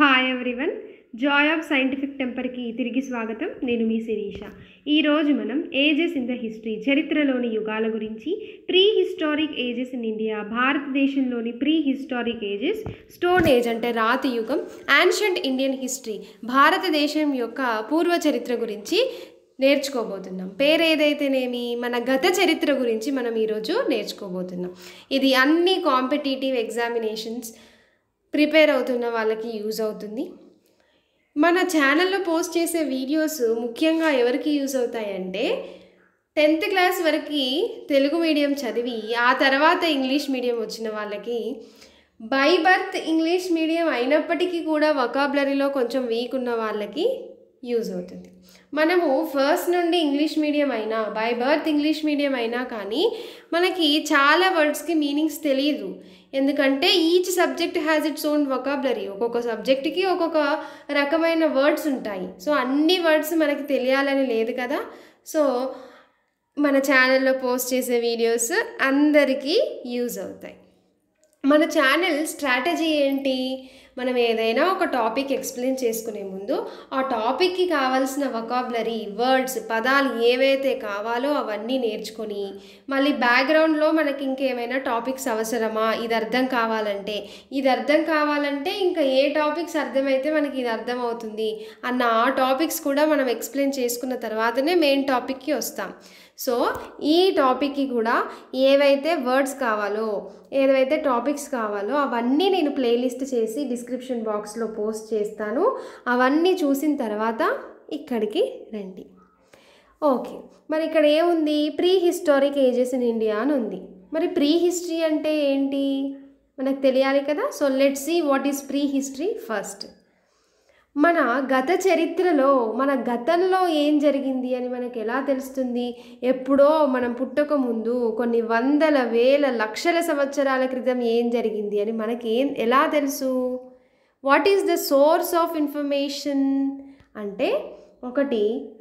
hi everyone joy of scientific టెంపర్కి తిరిగి స్వాగతం నేను మీ శిరీష ఈరోజు మనం ఏజెస్ ఇన్ ద హిస్టరీ చరిత్రలోని యుగాల గురించి prehistoric ages in India భారతదేశంలోని prehistoric ages stone age అంటే రాతి యుగం యాన్షియంట్ ఇండియన్ హిస్టరీ భారతదేశం యొక్క పూర్వ చరిత్ర గురించి నేర్చుకోబోతున్నాం పేరు ఏదైతేనేమి మన గత చరిత్ర గురించి మనం ఈరోజు నేర్చుకోబోతున్నాం ఇది అన్ని కాంపిటేటివ్ ఎగ్జామినేషన్స్ ప్రిపేర్ అవుతున్న వాళ్ళకి యూజ్ అవుతుంది మన ఛానల్లో పోస్ట్ చేసే వీడియోస్ ముఖ్యంగా ఎవరికి యూజ్ అవుతాయంటే టెన్త్ క్లాస్ వరకు తెలుగు మీడియం చదివి ఆ తర్వాత ఇంగ్లీష్ మీడియం వచ్చిన వాళ్ళకి బై బర్త్ ఇంగ్లీష్ మీడియం అయినప్పటికీ కూడా వకాబులరీలో కొంచెం వీక్ ఉన్న వాళ్ళకి యూజ్ అవుతుంది మనము ఫస్ట్ నుండి ఇంగ్లీష్ మీడియం అయినా బై బర్త్ ఇంగ్లీష్ మీడియం అయినా కానీ మనకి చాలా వర్డ్స్కి మీనింగ్స్ తెలియదు ఎందుకంటే each subject has its own vocabulary ఒక్కొక్క సబ్జెక్ట్కి ఒక్కొక్క రకమైన వర్డ్స్ ఉంటాయి సో అన్ని వర్డ్స్ మనకి తెలియాలని లేదు కదా సో మన ఛానల్లో పోస్ట్ చేసే వీడియోస్ అందరికీ యూజ్ అవుతాయి మన ఛానల్ స్ట్రాటజీ ఏంటి మనం ఏదైనా ఒక టాపిక్ ఎక్స్ప్లెయిన్ చేసుకునే ముందు ఆ టాపిక్కి కావాల్సిన వకాబులరీ వర్డ్స్ పదాలు ఏవైతే కావాలో అవన్నీ నేర్చుకొని మళ్ళీ బ్యాక్గ్రౌండ్లో మనకి ఇంకేమైనా టాపిక్స్ అవసరమా ఇది అర్థం కావాలంటే ఇది అర్థం కావాలంటే ఇంకా ఏ టాపిక్స్ అర్థమైతే మనకి ఇది అర్థమవుతుంది అన్న ఆ టాపిక్స్ కూడా మనం ఎక్స్ప్లెయిన్ చేసుకున్న తర్వాతనే మెయిన్ టాపిక్కి వస్తాం సో ఈ టాపిక్కి కూడా ఏవైతే వర్డ్స్ కావాలో ఏదైతే టాపిక్స్ కావాలో అవన్నీ నేను ప్లేలిస్ట్ చేసి డిస్క్రిప్షన్ బాక్స్లో పోస్ట్ చేస్తాను అవన్నీ చూసిన తర్వాత ఇక్కడికి రండి ఓకే మరి ఇక్కడ ఏముంది prehistoric ages in India అని ఉంది మరి ప్రీ హిస్టరీ అంటే ఏంటి మనకు తెలియాలి కదా so let see what is prehistory first మన గత చరిత్రలో మన గతంలో ఏం జరిగింది అని మనకు ఎలా తెలుస్తుంది ఎప్పుడో మనం పుట్టక ముందు కొన్ని వందల వేల లక్షల సంవత్సరాల క్రితం ఏం జరిగింది అని మనకి ఏం ఎలా తెలుసు what is the source of information అంటే ఒకటి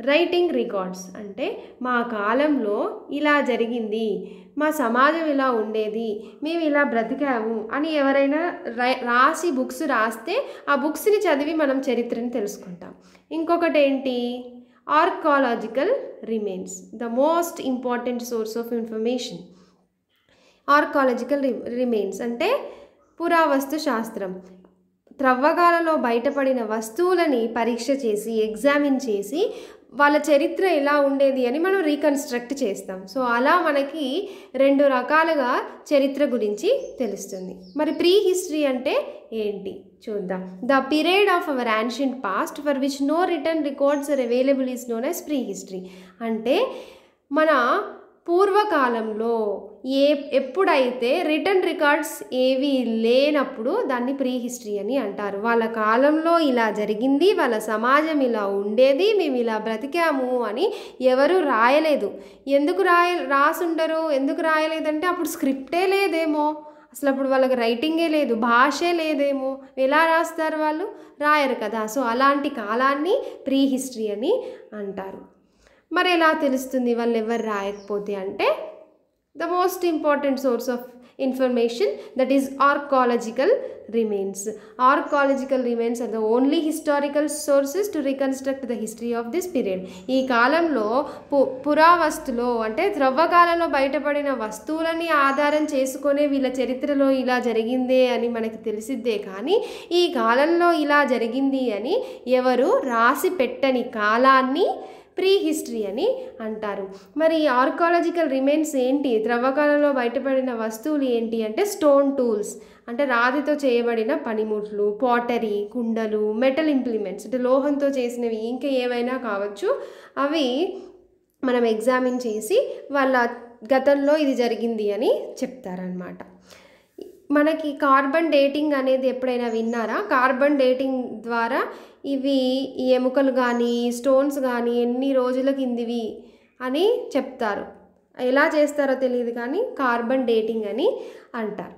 రైటింగ్ రికార్డ్స్ అంటే మా కాలంలో ఇలా జరిగింది మా సమాజం ఇలా ఉండేది మేము ఇలా బ్రతికాము అని ఎవరైనా రాసి బుక్స్ రాస్తే ఆ బుక్స్ని చదివి మనం చరిత్రని తెలుసుకుంటాం ఇంకొకటి ఏంటి archaeological remains the most important source of information archaeological remains అంటే పురావస్తు శాస్త్రం త్రవ్వగాలలో బయటపడిన వస్తువులని పరీక్ష చేసి ఎగ్జామిన్ చేసి వాళ్ళ చరిత్ర ఎలా ఉండేది అని మనం రీకన్స్ట్రక్ట్ చేస్తాం సో అలా మనకి రెండు రకాలుగా చరిత్ర గురించి తెలుస్తుంది మరి ప్రీ హిస్టరీ అంటే ఏంటి చూద్దాం the period of our ancient past for which no written records are available is known as prehistory అంటే మన పూర్వకాలంలో ఏ ఎప్పుడైతే రిటర్న్ రికార్డ్స్ ఏవి లేనప్పుడు దాన్ని ప్రీ హిస్టరీ అని అంటారు వాళ్ళ కాలంలో ఇలా జరిగింది వాళ్ళ సమాజం ఇలా ఉండేది మేము ఇలా బ్రతికాము అని ఎవరు రాయలేదు ఎందుకు రాయ రాసుండరు ఎందుకు రాయలేదంటే అప్పుడు స్క్రిప్టే లేదేమో అసలు అప్పుడు వాళ్ళకి రైటింగే లేదు భాషే లేదేమో ఎలా రాస్తారు వాళ్ళు రాయరు కదా సో అలాంటి కాలాన్ని ప్రీ హిస్టరీ అని అంటారు మరి ఎలా తెలుస్తుంది వాళ్ళు ఎవరు రాయకపోతే అంటే the most important source of information that is archaeological remains archaeological remains are the only historical sources to reconstruct the history of this period ఈ కాలంలో పు పురావస్తులో అంటే ద్రవ్వకాలంలో బయటపడిన వస్తువులని ఆధారం చేసుకునే వీళ్ళ చరిత్రలో ఇలా జరిగిందే అని మనకి తెలిసిద్దే కానీ ఈ కాలంలో ఇలా జరిగింది అని ఎవరు రాసి పెట్టని కాలాన్ని ప్రీ హిస్టరీ అని అంటారు మరి ఈ ఆర్కాలజికల్ రిమైన్స్ ఏంటి ద్రవకాలంలో బయటపడిన వస్తువులు ఏంటి అంటే స్టోన్ టూల్స్ అంటే రాతితో చేయబడిన పనిముట్లు పాటరీ కుండలు మెటల్ ఇంప్లిమెంట్స్ అంటే లోహంతో చేసినవి ఇంకా ఏవైనా కావచ్చు అవి మనం ఎగ్జామిన్ చేసి వాళ్ళ గతంలో ఇది జరిగింది అని చెప్తారనమాట మనకి కార్బన్ డేటింగ్ అనేది ఎప్పుడైనా విన్నారా కార్బన్ డేటింగ్ ద్వారా ఇవి ఈ ఎముకలు కానీ స్టోన్స్ కానీ ఎన్ని రోజుల కిందివి అని చెప్తారు ఎలా చేస్తారో తెలియదు కానీ కార్బన్ డేటింగ్ అని అంటారు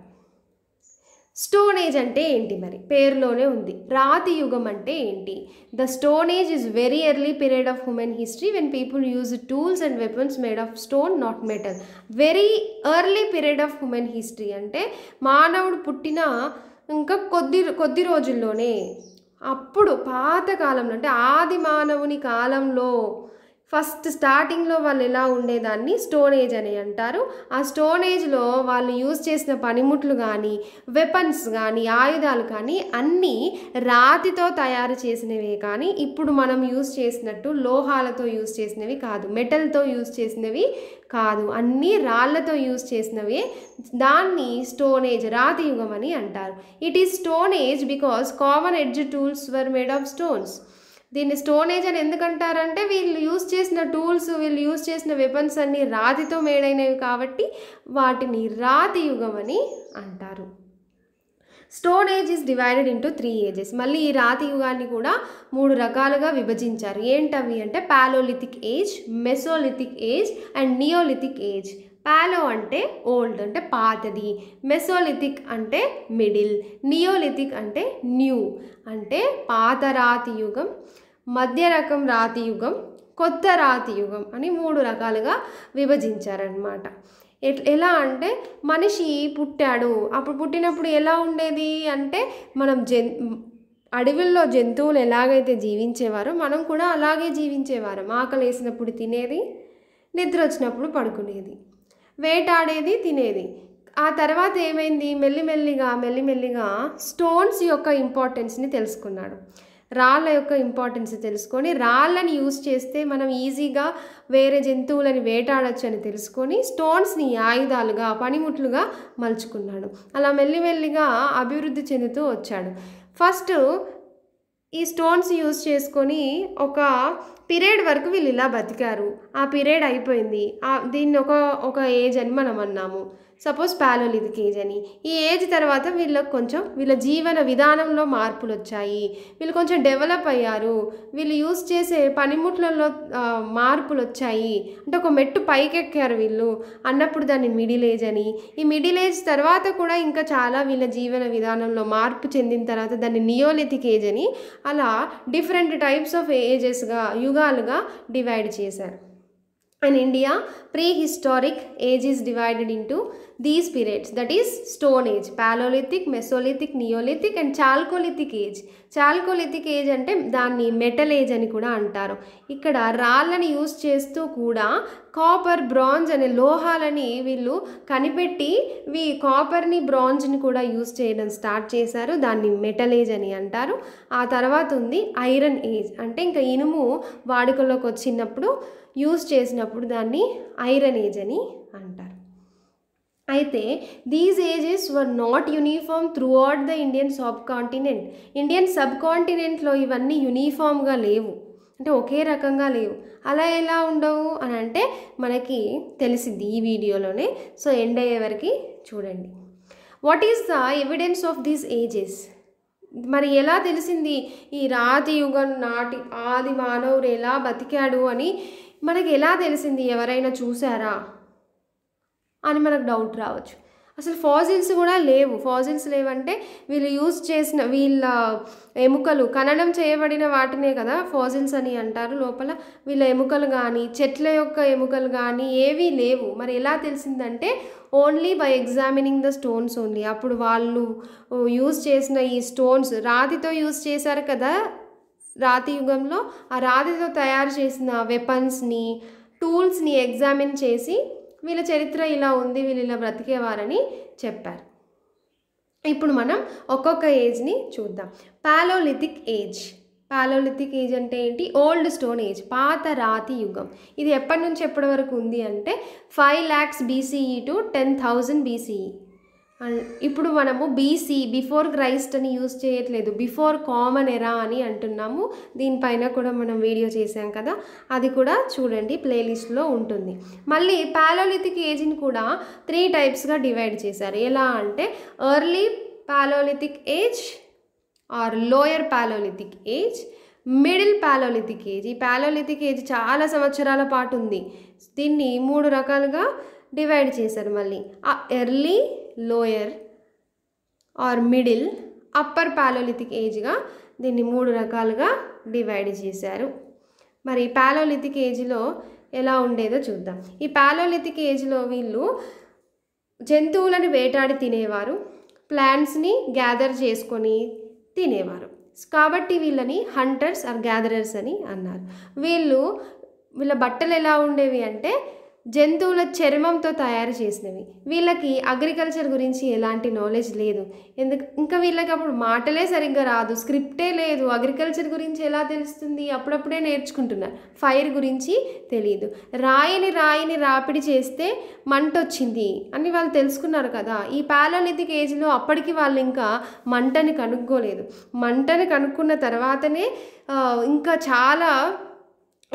స్టోన్ ఏజ్ అంటే ఏంటి మరి పేరులోనే ఉంది రాతి యుగం అంటే ఏంటి the stone age is very early period of human history when people use tools and weapons made of stone not metal very early period of human history అంటే మానవుడు పుట్టిన ఇంకా కొద్ది కొద్ది రోజుల్లోనే అప్పుడు పాత కాలంలో అంటే ఆది మానవుని కాలంలో ఫస్ట్ స్టార్టింగ్లో వాళ్ళు ఎలా ఉండేదాన్ని స్టోన్ ఏజ్ అని అంటారు ఆ స్టోన్ ఏజ్లో వాళ్ళు యూజ్ చేసిన పనిముట్లు కానీ వెపన్స్ కానీ ఆయుధాలు కానీ అన్నీ రాతితో తయారు చేసినవే కానీ ఇప్పుడు మనం యూజ్ చేసినట్టు లోహాలతో యూజ్ చేసినవి కాదు మెటల్తో యూజ్ చేసినవి కాదు అన్నీ రాళ్లతో యూజ్ చేసినవే దాన్ని స్టోన్ ఏజ్ రాతి యుగం అని అంటారు it is stone age because common edge tools were made of stones దీన్ని స్టోన్ ఏజ్ అని ఎందుకంటారంటే వీళ్ళు యూజ్ చేసిన టూల్స్ వీళ్ళు యూజ్ చేసిన వెపన్స్ అన్నీ రాతితో మేడైనవి కాబట్టి వాటిని రాతి యుగం అని అంటారు stone age is divided into three ages మళ్ళీ ఈ రాతి యుగాన్ని కూడా మూడు రకాలుగా విభజించారు ఏంటవి అంటే palaeolithic age mesolithic age and neolithic age palaeo అంటే ఓల్డ్ అంటే పాతది మెసోలిథిక్ అంటే మిడిల్ నియోలిథిక్ అంటే న్యూ అంటే పాత రాతి యుగం మధ్య రకం రాతి యుగం కొత్త రాతి యుగం అని మూడు రకాలుగా విభజించారనమాట ఎలా అంటే మనిషి పుట్టాడు అప్పుడు పుట్టినప్పుడు ఎలా ఉండేది అంటే మనం జన్ అడవిల్లో జంతువులు ఎలాగైతే జీవించేవారో మనం కూడా అలాగే జీవించేవారం ఆకలి వేసినప్పుడు తినేది నిద్ర వచ్చినప్పుడు పడుకునేది వేటాడేది తినేది ఆ తర్వాత ఏమైంది మెల్లిమెల్లిగా మెల్లిమెల్లిగా స్టోన్స్ యొక్క ఇంపార్టెన్స్ని తెలుసుకున్నాడు రాళ్ళ యొక్క ఇంపార్టెన్స్ తెలుసుకొని రాళ్ళని యూజ్ చేస్తే మనం ఈజీగా వేరే జంతువులని వేటాడచ్చు అని తెలుసుకొని స్టోన్స్ని ఆయుధాలుగా పనిముట్లుగా మలుచుకున్నాడు అలా మెల్లిమెల్లిగా అభివృద్ధి చెందుతూ వచ్చాడు ఫస్ట్ ఈ స్టోన్స్ యూజ్ చేసుకొని ఒక పీరియడ్ వరకు వీళ్ళు ఇలా బతికారు ఆ పీరియడ్ అయిపోయింది దీన్ని ఒక ఒక ఏజ్ అని మనం అన్నాము సపోజ్ ప్యాలోలిథిక్ ఏజ్ అని ఈ ఏజ్ తర్వాత వీళ్ళకి కొంచెం వీళ్ళ జీవన విధానంలో మార్పులు వచ్చాయి వీళ్ళు కొంచెం డెవలప్ అయ్యారు వీళ్ళు యూజ్ చేసే పనిముట్లలో మార్పులు వచ్చాయి అంటే ఒక మెట్టు పైకెక్కారు వీళ్ళు అన్నప్పుడు దాన్ని మిడిల్ ఏజ్ అని ఈ మిడిల్ ఏజ్ తర్వాత కూడా ఇంకా చాలా వీళ్ళ జీవన విధానంలో మార్పు చెందిన తర్వాత దాన్ని నియోలిథిక్ ఏజ్ అని అలా డిఫరెంట్ టైప్స్ ఆఫ్ ఏజెస్గా యుగ యుగాలుగా డివైడ్ చేశారు and India prehistoric age is divided into these periods that is stone age paleolithic mesolithic neolithic and chalcolithic age chalcolithic age అంటే దాన్ని మెటల్ ఏజ్ అని కూడా అంటారు ఇక్కడ రాళ్ళని యూజ్ చేస్తూ కూడా కాపర్ బ్రాంజ్ అనే లోహాలని వీళ్ళు కనిపెట్టి వీ కాపర్ని బ్రాంజ్ని కూడా యూజ్ చేయడం స్టార్ట్ చేశారు దాన్ని మెటల్ ఏజ్ అని అంటారు ఆ తర్వాత ఉంది ఐరన్ ఏజ్ అంటే ఇంకా ఇనుము వాడుకలోకి వచ్చినప్పుడు యూజ్ చేసినప్పుడు దాన్ని ఐరన్ ఏజ్ అని అంటారు అయితే these ages were not uniform throughout the Indian subcontinent Indian సబ్ కాంటినెంట్లో ఇవన్నీ యూనిఫామ్గా లేవు అంటే ఒకే రకంగా లేవు అలా ఎలా ఉండవు అని అంటే మనకి తెలిసింది ఈ వీడియోలోనే సో ఎండ్ అయ్యే వరకు చూడండి what is the evidence of these ages మరి ఎలా తెలిసింది ఈ రాతి యుగం నాటి ఆది మానవుడు ఎలా బతికాడు అని మనకి ఎలా తెలిసింది ఎవరైనా చూసారా అని మనకు డౌట్ రావచ్చు అసలు ఫాజిల్స్ కూడా లేవు ఫాజిల్స్ లేవంటే వీళ్ళు యూజ్ చేసిన వీళ్ళ ఎముకలు ఖననం చేయబడిన వాటినే కదా ఫాజిల్స్ అని అంటారు లోపల వీళ్ళ ఎముకలు కానీ చెట్ల యొక్క ఎముకలు కానీ ఏవీ లేవు మరి ఎలా తెలిసిందంటే only by examining the stones only అప్పుడు వాళ్ళు యూజ్ చేసిన ఈ స్టోన్స్ రాతితో యూజ్ చేశారు కదా రాతి యుగంలో ఆ రాతితో తయారు చేసిన వెపన్స్ని టూల్స్ని ఎగ్జామిన్ చేసి వీళ్ళ చరిత్ర ఇలా ఉంది వీళ్ళు ఇలా బ్రతికేవారని చెప్పారు ఇప్పుడు మనం ఒక్కొక్క ఏజ్ని చూద్దాం పాలోలిథిక్ ఏజ్ పాలోలిథిక్ ఏజ్ అంటే ఏంటి ఓల్డ్ స్టోన్ ఏజ్ పాత రాతి యుగం ఇది ఎప్పటి నుంచి ఎప్పటి వరకు ఉంది అంటే five lakhs BCE to ten thousand BCE and ఇప్పుడు మనము బీసీ బిఫోర్ క్రైస్ట్ అని యూజ్ చేయట్లేదు బిఫోర్ కామన్ ఎరా అని అంటున్నాము దీనిపైన కూడా మనం వీడియో చేసాం కదా అది కూడా చూడండి ప్లేలిస్ట్లో ఉంటుంది మళ్ళీ పాలోలిథిక్ ఏజ్ని కూడా త్రీ టైప్స్గా డివైడ్ చేశారు ఎలా అంటే early paleolithic age or lower paleolithic age middle paleolithic age ఈ పాలోలిథిక్ ఏజ్ చాలా సంవత్సరాల పాటు ఉంది దీన్ని మూడు రకాలుగా డివైడ్ చేశారు మళ్ళీ ఆ early lower or middle upper paleolithic ఏజ్గా దీన్ని మూడు రకాలుగా డివైడ్ చేశారు మరి పాలోలిథిక్ ఏజ్లో ఎలా ఉండేదో చూద్దాం ఈ పాలోలిథిక్ ఏజ్లో వీళ్ళు జంతువులను వేటాడి తినేవారు ప్లాంట్స్ని గ్యాదర్ చేసుకొని తినేవారు కాబట్టి వీళ్ళని హంటర్స్ ఆర్ గ్యాదరర్స్ అని అన్నారు వీళ్ళు వీళ్ళ బట్టలు ఎలా ఉండేవి అంటే జంతువుల చర్మంతో తయారు చేసినవి వీళ్ళకి అగ్రికల్చర్ గురించి ఎలాంటి నాలెడ్జ్ లేదు ఎందుకు ఇంకా వీళ్ళకి అప్పుడు మాటలే సరిగ్గా రాదు స్క్రిప్టే లేదు అగ్రికల్చర్ గురించి ఎలా తెలుస్తుంది అప్పుడప్పుడే నేర్చుకుంటున్నారు ఫైర్ గురించి తెలియదు రాయిని రాయిని రాపిడి చేస్తే మంట వచ్చింది అని వాళ్ళు తెలుసుకున్నారు కదా ఈ పాలోలిథిక్ ఏజ్లో అప్పటికి వాళ్ళు ఇంకా మంటని కనుక్కోలేదు మంటని కనుక్కున్న తర్వాతనే ఇంకా చాలా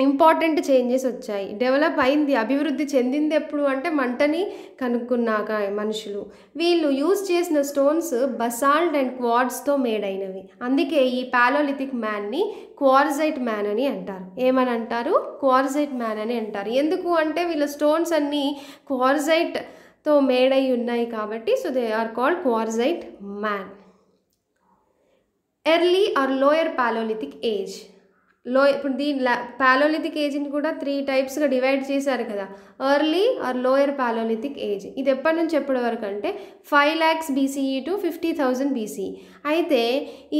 ఇంపార్టెంట్ చేంజెస్ వచ్చాయి డెవలప్ అయింది అభివృద్ధి చెందింది ఎప్పుడు అంటే మంటని కనుక్కున్నాక మనుషులు వీళ్ళు యూజ్ చేసిన స్టోన్స్ బసాల్ట్ అండ్ క్వార్డ్స్తో మేడ్ అయినవి అందుకే ఈ ప్యాలోలిథిక్ మ్యాన్ని క్వార్జైట్ మ్యాన్ అని అంటారు ఏమని అంటారు క్వార్జైట్ మ్యాన్ అని అంటారు ఎందుకు అంటే వీళ్ళ స్టోన్స్ అన్నీ క్వార్జైట్తో మేడై మేడ్ అయి ఉన్నాయి కాబట్టి so they are called quartzite man early or lower paleolithic age లో ఇప్పుడు దీని పాలోలిథిక్ ఏజ్ని కూడా త్రీ టైప్స్గా డివైడ్ చేశారు కదా early or lower paleolithic age ఇది ఎప్పటి నుంచి ఎప్పటి వరకు అంటే five lakhs BCE to fifty thousand BC అయితే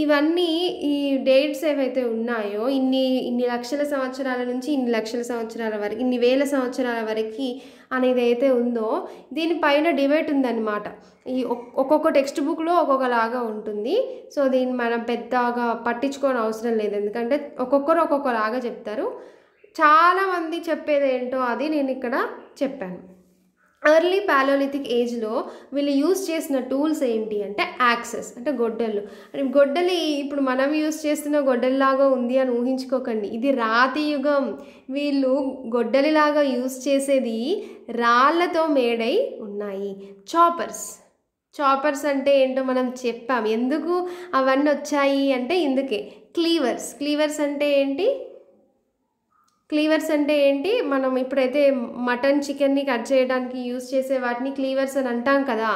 ఇవన్నీ ఈ డేట్స్ ఏవైతే ఉన్నాయో ఇన్ని ఇన్ని లక్షల సంవత్సరాల నుంచి ఇన్ని లక్షల సంవత్సరాల వరకు ఇన్ని వేల సంవత్సరాల వరకు అనేది అయితే ఉందో దీనిపైన డివైట్ ఉందన్నమాట ఈ ఒక్కొక్క టెక్స్ట్ బుక్లో ఒక్కొక్కలాగా ఉంటుంది సో దీన్ని మనం పెద్దగా పట్టించుకోని అవసరం లేదు ఎందుకంటే ఒక్కొక్కరు ఒక్కొక్కలాగా చెప్తారు చాలామంది చెప్పేది ఏంటో అది నేను ఇక్కడ చెప్పాను ఎర్లీ ప్యాలోలిథిక్ ఏజ్లో వీళ్ళు యూజ్ చేసిన టూల్స్ ఏంటి అంటే యాక్సెస్ అంటే గొడ్డళ్ళు అంటే గొడ్డలి ఇప్పుడు మనం యూజ్ చేస్తున్న గొడ్డలిలాగా ఉంది అని ఊహించుకోకండి ఇది రాతి యుగం వీళ్ళు గొడ్డలిలాగా యూజ్ చేసేది రాళ్లతో మేడై ఉన్నాయి చాపర్స్ చాపర్స్ అంటే ఏంటో మనం చెప్పాం ఎందుకు అవన్నీ వచ్చాయి అంటే ఇందుకే క్లీవర్స్ క్లీవర్స్ అంటే ఏంటి క్లీవర్స్ అంటే ఏంటి మనం ఇప్పుడైతే మటన్ చికెన్ని కట్ చేయడానికి యూస్ చేసే వాటిని క్లీవర్స్ అని అంటాం కదా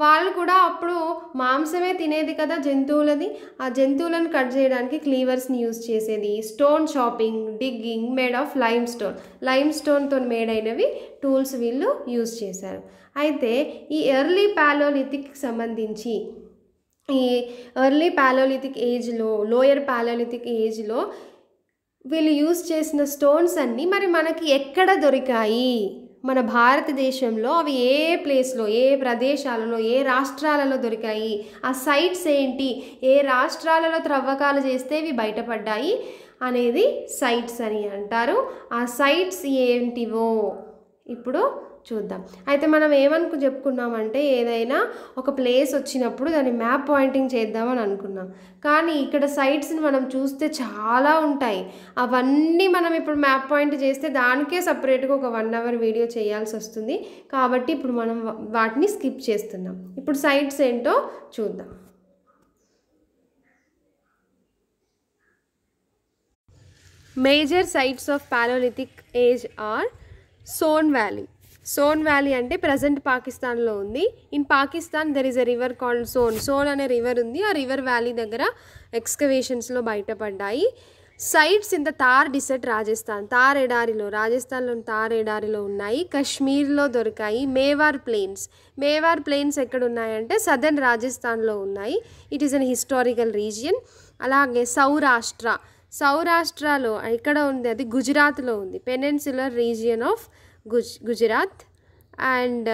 వాళ్ళు కూడా అప్పుడు మాంసమే తినేది కదా జంతువులది ఆ జంతువులను కట్ చేయడానికి క్లీవర్స్ని యూజ్ చేసేది stone chopping digging made of limestone lime స్టోన్తో మేడ్ అయినవి టూల్స్ వీళ్ళు యూజ్ చేశారు అయితే ఈ ఎర్లీ ప్యాలోలిథిక్ సంబంధించి ఈ ఎర్లీ ప్యాలోలిథిక్ ఏజ్లో లోయర్ ప్యాలోలిథిక్ ఏజ్లో వీళ్ళు యూజ్ చేసిన స్టోన్స్ అన్నీ మరి మనకి ఎక్కడ దొరికాయి మన భారతదేశంలో అవి ఏ ప్లేస్లో ఏ ప్రదేశాలలో ఏ రాష్ట్రాలలో దొరికాయి ఆ సైట్స్ ఏంటి ఏ రాష్ట్రాలలో త్రవ్వకాలు చేస్తే ఇవి బయటపడ్డాయి అనేది సైట్స్ అని అంటారు ఆ సైట్స్ ఏంటివో ఇప్పుడు చూద్దాం అయితే మనం ఏమనుకు చెప్పుకున్నామంటే ఏదైనా ఒక ప్లేస్ వచ్చినప్పుడు దాన్ని మ్యాప్ పాయింటింగ్ చేద్దామని అనుకున్నాం కానీ ఇక్కడ సైట్స్ని మనం చూస్తే చాలా ఉంటాయి అవన్నీ మనం ఇప్పుడు మ్యాప్ పాయింట్ చేస్తే దానికే సపరేట్గా ఒక వన్ అవర్ వీడియో చేయాల్సి వస్తుంది కాబట్టి ఇప్పుడు మనం వాటిని స్కిప్ చేస్తున్నాం ఇప్పుడు సైట్స్ ఏంటో చూద్దాం major sites of paleolithic age are Soan valley Soan valley అంటే ప్రజెంట్ పాకిస్తాన్లో ఉంది in Pakistan there is a river called Soan Soan అనే రివర్ ఉంది ఆ రివర్ వ్యాలీ దగ్గర ఎక్స్కవేషన్స్లో బయటపడ్డాయి సైట్స్ ఇంత తార్ డిసెట్ రాజస్థాన్ తార్ ఎడారిలో రాజస్థాన్లోని తార్ ఎడారిలో ఉన్నాయి కశ్మీర్లో దొరికాయి మేవార్ ప్లేన్స్ మేవార్ ప్లేన్స్ ఎక్కడ ఉన్నాయంటే సదర్న్ రాజస్థాన్లో ఉన్నాయి it is an historical region అలాగే సౌరాష్ట్ర సౌరాష్ట్రలో ఎక్కడ ఉంది అది గుజరాత్లో ఉంది పెనెన్సులర్ రీజియన్ ఆఫ్ గుజ్ Gujarat and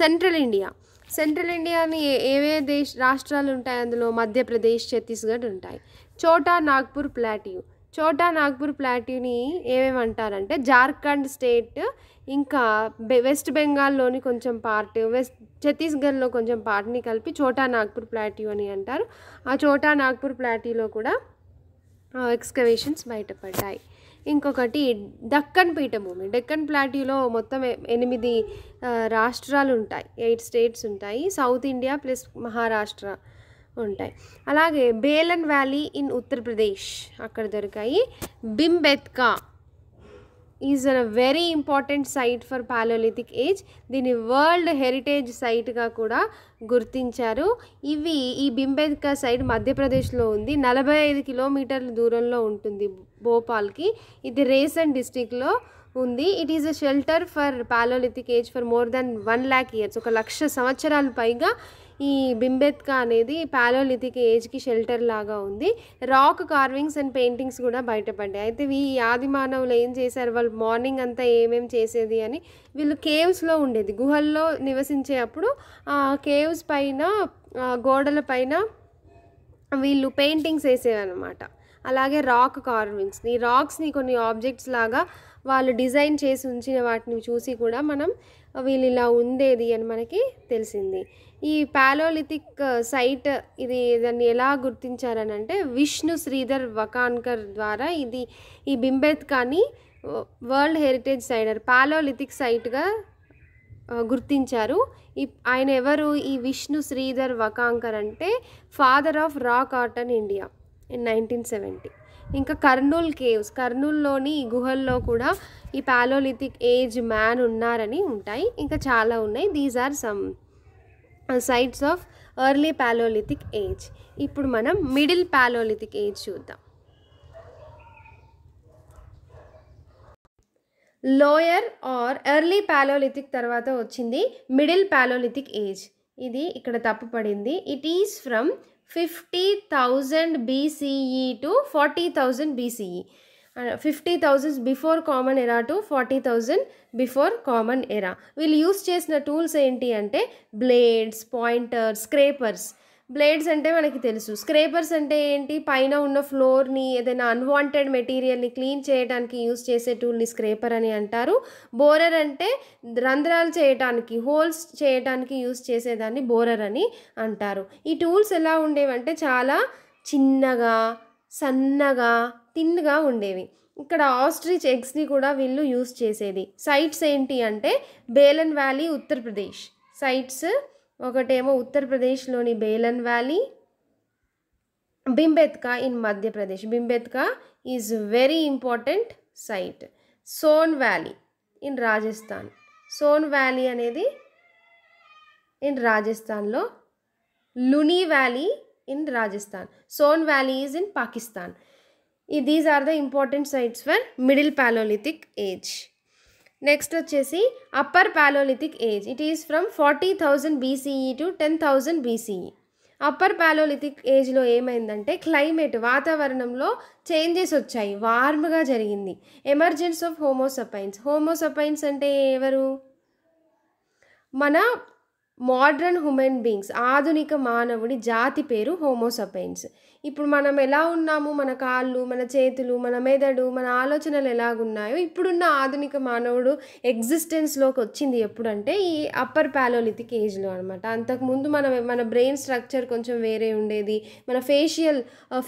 central India central ఇండియాని ఏవే దేశ రాష్ట్రాలు ఉంటాయి అందులో మధ్యప్రదేశ్ ఛత్తీస్గఢ్ ఉంటాయి చోటా నాగ్పూర్ ప్లాటియూ చోటా నాగ్పూర్ ప్లాట్యూని ఏమేమి అంటారంటే జార్ఖండ్ స్టేట్ ఇంకా వెస్ట్ బెంగాల్లోని కొంచెం పార్ట్ వెస్ట్ ఛత్తీస్గఢ్లో కొంచెం పార్ట్ని కలిపి చోటా నాగ్పూర్ ప్లాట్యూ అని అంటారు ఆ చోటా నాగ్పూర్ ప్లాట్యూలో కూడా ఎక్స్కవేషన్స్ బయటపడ్డాయి ఇంకొకటి దక్కన్ పీఠభూమి డెక్కన్ ప్లాట్యూలో మొత్తం ఎనిమిది రాష్ట్రాలు ఉంటాయి ఎయిట్ స్టేట్స్ ఉంటాయి సౌత్ ఇండియా ప్లస్ మహారాష్ట్ర ఉంటాయి అలాగే బేలన్ వ్యాలీ ఇన్ ఉత్తరప్రదేశ్ అక్కడ దొరికాయి Bhimbetka is a very important site for paleolithic age దీని వరల్డ్ హెరిటేజ్ సైట్గా కూడా గుర్తించారు ఇవి ఈ బింబెద్కా సైట్ మధ్యప్రదేశ్లో ఉంది నలభై ఐదు కిలోమీటర్ల దూరంలో ఉంటుంది భోపాల్కి ఇది రేసన్ డిస్టిక్లో ఉంది it is a shelter for paleolithic age for more than one lakh years ఒక లక్ష సంవత్సరాలు పైగా ఈ బింబెత్కా అనేది ప్యాలోలిథిక్ ఏజ్కి షెల్టర్ లాగా ఉంది రాక్ కార్వింగ్స్ అండ్ పెయింటింగ్స్ కూడా బయటపడ్డాయి అయితే ఈ ఆది మానవులు ఏం చేశారు వాళ్ళు మార్నింగ్ అంతా ఏమేం చేసేది అని వీళ్ళు కేవ్స్లో ఉండేది గుహల్లో నివసించే అప్పుడు కేవ్స్ పైన గోడల పైన వీళ్ళు పెయింటింగ్స్ వేసేవన్నమాట అలాగే రాక్ కార్వింగ్స్ని రాక్స్ని కొన్ని ఆబ్జెక్ట్స్ లాగా వాళ్ళు డిజైన్ చేసి ఉంచిన వాటిని చూసి కూడా మనం వీళ్ళు ఇలా ఉండేది అని మనకి తెలిసింది ఈ పాలోలిథిక్ సైట్ ఇది దాన్ని ఎలా గుర్తించారని అంటే విష్ణు శ్రీధర్ వకాన్కర్ ద్వారా ఇది ఈ బింబేత్కాని వరల్డ్ హెరిటేజ్ సైట్ పాలోలిథిక్ సైట్గా గుర్తించారు ఈ ఆయన ఎవరు ఈ విష్ణు శ్రీధర్ వకాంకర్ అంటే father of rock art in India in nineteen seventy ఇంకా కర్నూల్ కేవ్స్ కర్నూల్లోని ఈ గుహల్లో కూడా ఈ పాలోలిథిక్ ఏజ్ మ్యాన్ ఉన్నారని ఉంటాయి ఇంకా చాలా ఉన్నాయి these are some sites of early paleolithic age ఇప్పుడు మనం మిడిల్ ప్యాలోలిథిక్ ఏజ్ చూద్దాం లోయర్ ఆర్ ఎర్లీ ప్యాలోలిథిక్ తర్వాత వచ్చింది మిడిల్ ప్యాలోలిథిక్ ఏజ్ ఇది ఇక్కడ తప్పు పడింది it is from fifty thousand BCE to forty thousand BCE fifty thousands before common era to forty thousand before common era వీళ్ళు use చేసిన tools ఏంటి అంటే బ్లేడ్స్ పాయింటర్స్ స్క్రేపర్స్ బ్లేడ్స్ అంటే మనకి తెలుసు స్క్రేపర్స్ అంటే ఏంటి పైన ఉన్న ఫ్లోర్ని ఏదైనా అన్వాంటెడ్ మెటీరియల్ని క్లీన్ చేయడానికి యూస్ చేసే టూల్ని స్క్రేపర్ అని అంటారు బోరర్ అంటే రంధ్రాలు చేయటానికి హోల్స్ చేయటానికి యూస్ చేసేదాన్ని బోరర్ అని అంటారు ఈ టూల్స్ ఎలా ఉండేవంటే చాలా చిన్నగా సన్నగా తిన్గా ఉండేవి ఇక్కడ ఆస్ట్రిచ్ ఎగ్స్ని కూడా వీళ్ళు యూస్ చేసేది సైట్స్ ఏంటి అంటే బేలన్ వ్యాలీ ఉత్తరప్రదేశ్ సైట్స్ ఒకటేమో ఉత్తరప్రదేశ్లోని Belan valley Bhimbetka in Madhya Pradesh Bhimbetka is very important site Soan valley in Rajasthan Soan valley అనేది ఇన్ రాజస్థాన్లో Luni valley in Rajasthan Soan valley Valley in Pakistan ఈ these are the important sites for middle Paleolithic age next వచ్చేసి upper paleolithic age it is from forty thousand BCE to ten thousand BCE upper paleolithic ఏజ్లో ఏమైందంటే climate వాతావరణంలో changes వచ్చాయి వార్మ్గా జరిగింది emergence of హోమోసపైన్స్ హోమోసపైన్స్ అంటే ఎవరు మన మోడ్రన్ హ్యూమన్ బీయింగ్స్ ఆధునిక మానవుడి జాతి పేరు హోమోసపెయిన్స్ ఇప్పుడు మనం ఎలా ఉన్నాము మన కాళ్ళు మన చేతులు మన మెదడు మన ఆలోచనలు ఎలాగున్నాయో ఇప్పుడున్న ఆధునిక మానవుడు ఎగ్జిస్టెన్స్లోకి వచ్చింది ఎప్పుడంటే ఈ అప్పర్ ప్యాలోలిథిక్ ఏజ్లో అనమాట అంతకుముందు మన మన బ్రెయిన్ స్ట్రక్చర్ కొంచెం వేరే ఉండేది మన ఫేషియల్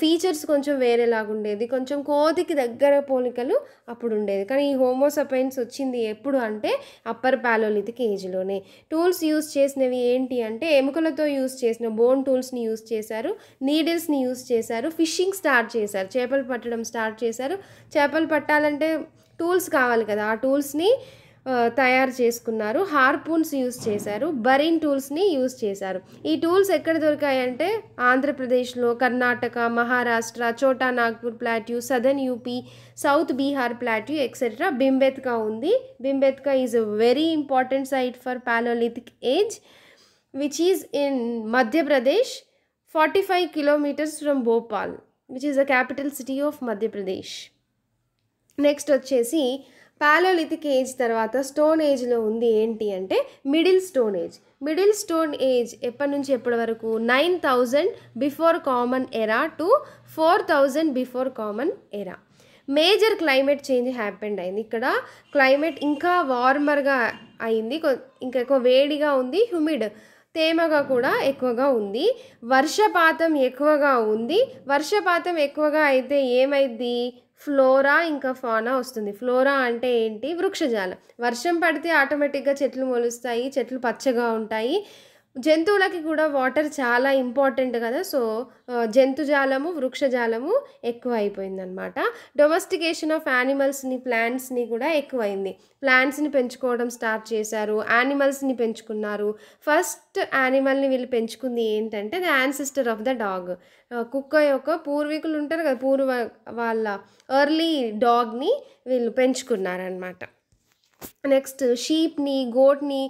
ఫీచర్స్ కొంచెం వేరేలాగా ఉండేది కొంచెం కోతికి దగ్గర పోలికలు అప్పుడు ఉండేది కానీ ఈ హోమోసపైన్స్ వచ్చింది ఎప్పుడు అంటే అప్పర్ ప్యాలోలిథిక్ ఏజ్లోనే టూల్స్ యూస్ చేసినవి ఏంటి అంటే ఎముకలతో యూస్ చేసిన బోన్ టూల్స్ని యూస్ చేశారు నీడిల్స్ని యూస్ బిజినెస్ చేశారు ఫిషింగ్ స్టార్ట్ చేశారు చేపలు పట్టడం స్టార్ట్ చేశారు చేపలు పట్టాలంటే టూల్స్ కావాలి కదా ఆ టూల్స్ని తయారు చేసుకున్నారు హార్పూన్స్ యూజ్ చేశారు బరీన్ టూల్స్ని యూజ్ చేశారు ఈ టూల్స్ ఎక్కడ దొరికాయంటే ఆంధ్రప్రదేశ్లో Karnataka Maharashtra Chota Nagpur plateau southern UP south Bihar plateau etcetera Bhimbetka ఉంది Bhimbetka is a very important site for paleolithic age which is in Madhya Pradesh forty five kilometres from Bhopal which the capital capital city of Madhya Pradesh next వచ్చేసి paleolithic age తర్వాత stone ఏజ్లో ఉంది ఏంటి అంటే middle stone age middle stone age ఎప్పటి నుంచి ఎప్పటి వరకు nine thousand before common era to four thousand before common ఎరా మేజర్ క్లైమేట్ చేంజ్ హ్యాపెండ్ అయింది ఇక్కడ క్లైమేట్ ఇంకా వార్మర్గా అయింది ఇంకా ఎక్కువ వేడిగా ఉంది హ్యూమిడ్ తేమగా కూడా ఎక్కువగా ఉంది వర్షపాతం ఎక్కువగా ఉంది వర్షపాతం ఎక్కువగా అయితే ఏమైంది ఫ్లోరా ఇంకా ఫానా వస్తుంది ఫ్లోరా అంటే ఏంటి వృక్షజాలం వర్షం పడితే ఆటోమేటిక్గా చెట్లు మొలుస్తాయి చెట్లు పచ్చగా ఉంటాయి జంతువులకి కూడా వాటర్ చాలా ఇంపార్టెంట్ కదా సో జంతుజాలము వృక్షజాలము ఎక్కువ అయిపోయిందనమాట డొమెస్టికేషన్ ఆఫ్ యానిమల్స్ని ప్లాంట్స్ని కూడా ఎక్కువైంది ప్లాంట్స్ని పెంచుకోవడం స్టార్ట్ చేశారు యానిమల్స్ని పెంచుకున్నారు ఫస్ట్ యానిమల్ని వీళ్ళు పెంచుకుంది ఏంటంటే the ancestor of the dog కుక్క యొక్క పూర్వీకులు ఉంటారు కదా పూర్వ వాళ్ళ ఎర్లీ డాగ్ని వీళ్ళు పెంచుకున్నారనమాట నెక్స్ట్ షీప్ని గోట్ని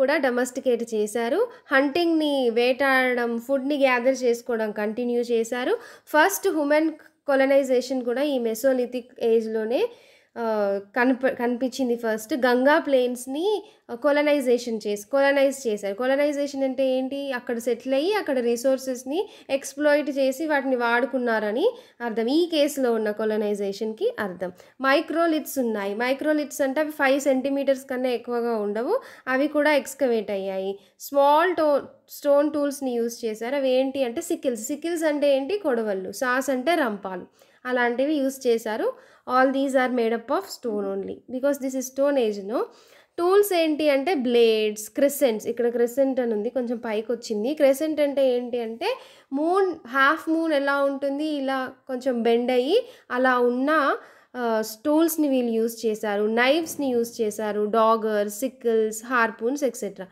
కూడా డొమెస్టికేట్ చేశారు హంటింగ్ని వేటాడడం ఫుడ్ని గ్యాదర్ చేసుకోవడం కంటిన్యూ చేశారు ఫస్ట్ హుమెన్ కొలనైజేషన్ కూడా ఈ మెసోలిథిక్ ఏజ్లోనే కనిప కనిపించింది ఫస్ట్ గంగా ప్లేన్స్ని కొలనైజేషన్ చేసి కొలనైజ్ చేశారు కొలనైజేషన్ అంటే ఏంటి అక్కడ సెటిల్ అయ్యి అక్కడ రిసోర్సెస్ని ఎక్స్ప్లోయిట్ చేసి వాటిని వాడుకున్నారని అర్థం ఈ కేసులో ఉన్న కొలనైజేషన్కి అర్థం మైక్రోలిట్స్ ఉన్నాయి మైక్రోలిట్స్ అంటే అవి ఫైవ్ సెంటీమీటర్స్ కన్నా ఎక్కువగా ఉండవు అవి కూడా ఎక్స్కవేట్ అయ్యాయి స్మాల్ టో స్టోన్ టూల్స్ని యూజ్ చేశారు అవి ఏంటి అంటే సికిల్స్ సికిల్స్ అంటే ఏంటి కొడవళ్ళు సాస్ అంటే రంపాలు అలాంటివి యూస్ చేశారు all these are made up of stone only because this is stone age no tools ఏంటి అంటే బ్లేడ్స్ క్రెసెంట్స్ ఇక్కడ క్రెసెంట్ అని ఉంది కొంచెం పైకి వచ్చింది క్రెసెంట్ అంటే ఏంటి అంటే మూన్ హాఫ్ మూన్ ఎలా ఉంటుంది ఇలా కొంచెం బెండ్ అయ్యి అలా ఉన్న స్టూల్స్ని వీళ్ళు యూజ్ చేశారు నైవ్స్ని యూజ్ చేశారు dagger sickles harpoons etcetera